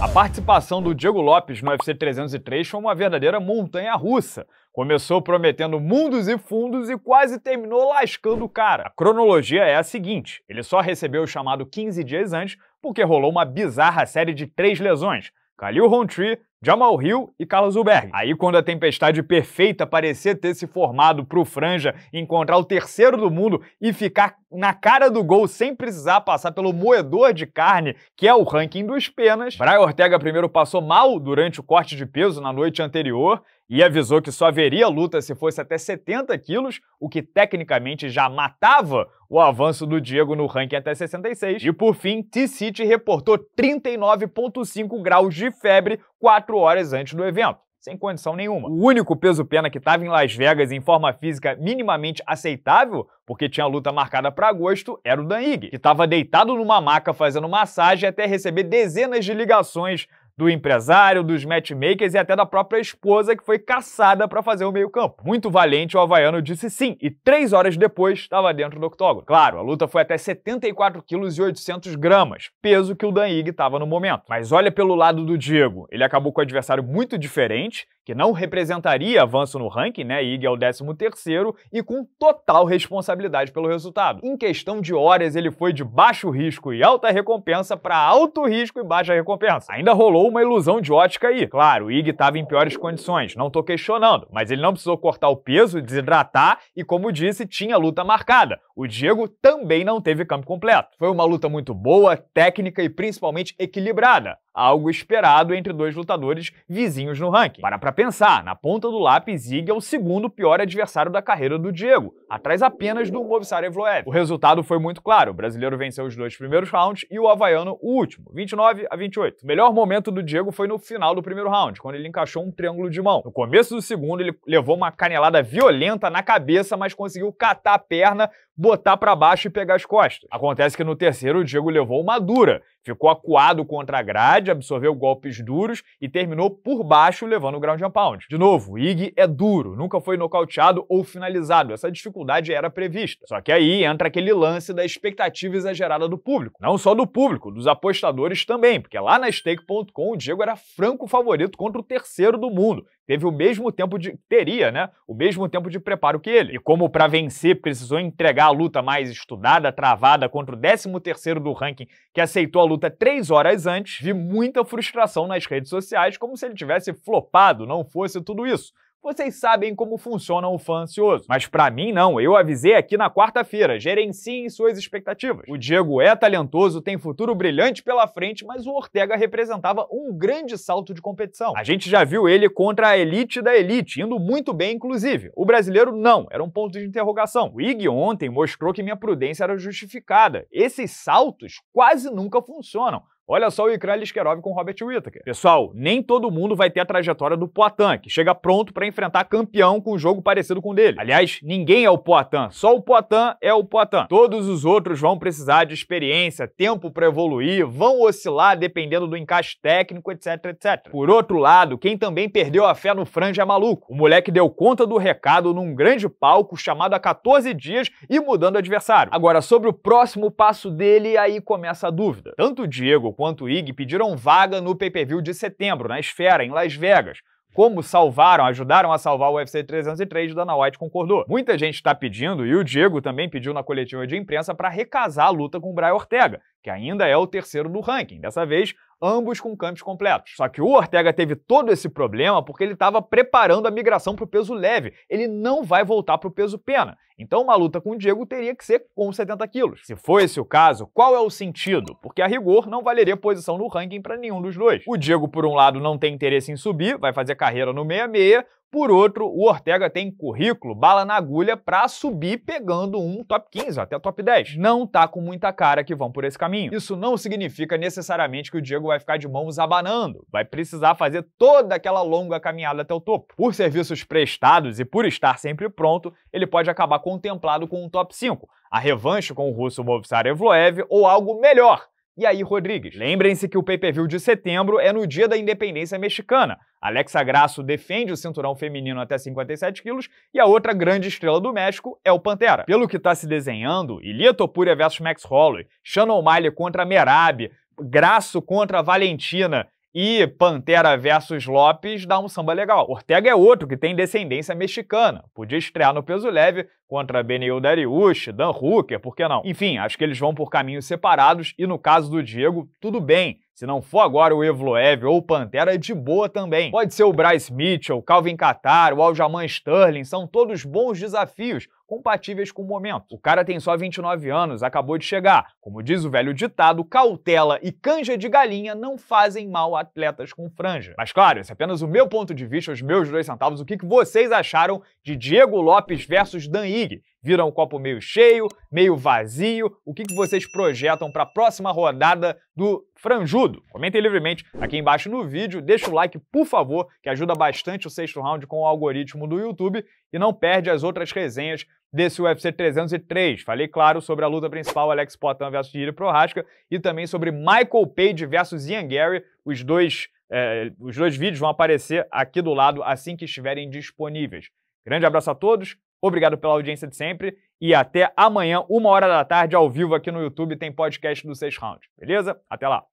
A participação do Diego Lopes no UFC 303 foi uma verdadeira montanha russa. Começou prometendo mundos e fundos e quase terminou lascando o cara. A cronologia é a seguinte: ele só recebeu o chamado 15 dias antes porque rolou uma bizarra série de três lesões. Khalil Rountree, Jamal Hill e Carlos Uberg. Aí, quando a tempestade perfeita parecia ter se formado para o Franja encontrar o terceiro do mundo e ficar na cara do gol sem precisar passar pelo moedor de carne, que é o ranking dos penas, Brian Ortega primeiro passou mal durante o corte de peso na noite anterior e avisou que só haveria luta se fosse até 70 quilos, o que tecnicamente já matava o avanço do Diego no ranking até 66. E por fim, T-City reportou 39,5 graus de febre 4 horas antes do evento sem condição nenhuma. O único peso-pena que estava em Las Vegas em forma física minimamente aceitável, porque tinha luta marcada para agosto, era o Dan Higg, que estava deitado numa maca fazendo massagem até receber dezenas de ligações do empresário, dos matchmakers e até da própria esposa que foi caçada para fazer o meio-campo. Muito valente, o havaiano disse sim e três horas depois estava dentro do octógono. Claro, a luta foi até 74 quilos e 800 gramas, peso que o Dan Higg estava no momento. Mas olha pelo lado do Diego, ele acabou com o adversário muito diferente que não representaria avanço no ranking, né? Ig é o 13 terceiro e com total responsabilidade pelo resultado. Em questão de horas, ele foi de baixo risco e alta recompensa para alto risco e baixa recompensa. Ainda rolou uma ilusão de ótica aí. Claro, o Ig estava em piores condições, não tô questionando, mas ele não precisou cortar o peso, desidratar e, como disse, tinha luta marcada o Diego também não teve campo completo. Foi uma luta muito boa, técnica e principalmente equilibrada, algo esperado entre dois lutadores vizinhos no ranking. Para pra pensar, na ponta do lápis, Zig é o segundo pior adversário da carreira do Diego, atrás apenas do Movsar Evloev. O resultado foi muito claro, o brasileiro venceu os dois primeiros rounds e o havaiano o último, 29 a 28. O melhor momento do Diego foi no final do primeiro round, quando ele encaixou um triângulo de mão. No começo do segundo, ele levou uma canelada violenta na cabeça, mas conseguiu catar a perna, botar para baixo e pegar as costas. Acontece que no terceiro o Diego levou uma dura Ficou acuado contra a grade, absorveu golpes duros e terminou por baixo levando o ground and pound. De novo, Ig é duro, nunca foi nocauteado ou finalizado. Essa dificuldade era prevista. Só que aí entra aquele lance da expectativa exagerada do público. Não só do público, dos apostadores também, porque lá na stake.com o Diego era franco favorito contra o terceiro do mundo. Teve o mesmo tempo de teria, né? O mesmo tempo de preparo que ele. E como para vencer precisou entregar a luta mais estudada, travada contra o 13 terceiro do ranking, que aceitou a luta luta três horas antes, vi muita frustração nas redes sociais, como se ele tivesse flopado, não fosse tudo isso vocês sabem como funciona o fã ansioso. Mas para mim não, eu avisei aqui na quarta-feira, gerenciem suas expectativas. O Diego é talentoso, tem futuro brilhante pela frente, mas o Ortega representava um grande salto de competição. A gente já viu ele contra a elite da elite, indo muito bem inclusive. O brasileiro não, era um ponto de interrogação. O Ig ontem mostrou que minha prudência era justificada. Esses saltos quase nunca funcionam. Olha só o Ikran Liskerov com Robert Whittaker. Pessoal, nem todo mundo vai ter a trajetória do Poitin, que chega pronto para enfrentar campeão com um jogo parecido com o dele. Aliás, ninguém é o Poitin, só o Poitin é o Poitin. Todos os outros vão precisar de experiência, tempo para evoluir, vão oscilar dependendo do encaixe técnico, etc, etc. Por outro lado, quem também perdeu a fé no Franja é maluco. O moleque deu conta do recado num grande palco chamado a 14 dias e mudando adversário. Agora, sobre o próximo passo dele, aí começa a dúvida. Tanto o Diego quanto Ig pediram vaga no pay-per-view de setembro, na Esfera, em Las Vegas. Como salvaram, ajudaram a salvar o UFC 303, Dana White concordou. Muita gente está pedindo, e o Diego também pediu na coletiva de imprensa, para recasar a luta com o Brian Ortega, que ainda é o terceiro do ranking. Dessa vez, ambos com campos completos. Só que o Ortega teve todo esse problema porque ele estava preparando a migração para o peso leve. Ele não vai voltar para o peso pena. Então, uma luta com o Diego teria que ser com 70 quilos. Se for esse o caso, qual é o sentido? Porque a rigor não valeria posição no ranking para nenhum dos dois. O Diego, por um lado, não tem interesse em subir, vai fazer carreira no 66, por outro, o Ortega tem currículo, bala na agulha para subir pegando um top 15, até top 10. Não tá com muita cara que vão por esse caminho. Isso não significa necessariamente que o Diego vai ficar de mãos abanando, vai precisar fazer toda aquela longa caminhada até o topo. Por serviços prestados e por estar sempre pronto, ele pode acabar contemplado com um top 5, a revanche com o russo Movsar Evloev ou algo melhor. E aí, Rodrigues? Lembrem-se que o pay-per-view de setembro é no dia da independência mexicana. Alexa Grasso defende o cinturão feminino até 57 quilos e a outra grande estrela do México é o Pantera. Pelo que está se desenhando, Ilia Topuria versus Max Holloway, Shannon Miley contra Merab, Grasso contra Valentina e Pantera versus Lopes dá um samba legal. Ortega é outro que tem descendência mexicana. Podia estrear no peso leve contra Benio Dariush, Dan Hooker, por que não? Enfim, acho que eles vão por caminhos separados e no caso do Diego, tudo bem. Se não for agora o Evloev ou o Pantera, é de boa também. Pode ser o Bryce Mitchell, Calvin Catar, o Aljamain Sterling, são todos bons desafios, compatíveis com o momento. O cara tem só 29 anos, acabou de chegar. Como diz o velho ditado, cautela e canja de galinha não fazem mal a atletas com franja. Mas claro, esse é apenas o meu ponto de vista, os meus dois centavos, o que vocês acharam de Diego Lopes versus Dan Higg? Viram o copo meio cheio, meio vazio? O que vocês projetam para a próxima rodada do franjudo? Comentem livremente aqui embaixo no vídeo, deixa o like, por favor, que ajuda bastante o sexto round com o algoritmo do YouTube e não perde as outras resenhas desse UFC 303. Falei, claro, sobre a luta principal Alex Potan versus Jiri Prohaska e também sobre Michael Page versus Ian Gary. Os dois, é, os dois vídeos vão aparecer aqui do lado assim que estiverem disponíveis. Grande abraço a todos Obrigado pela audiência de sempre e até amanhã, uma hora da tarde, ao vivo aqui no YouTube, tem podcast do Seis Round. Beleza? Até lá!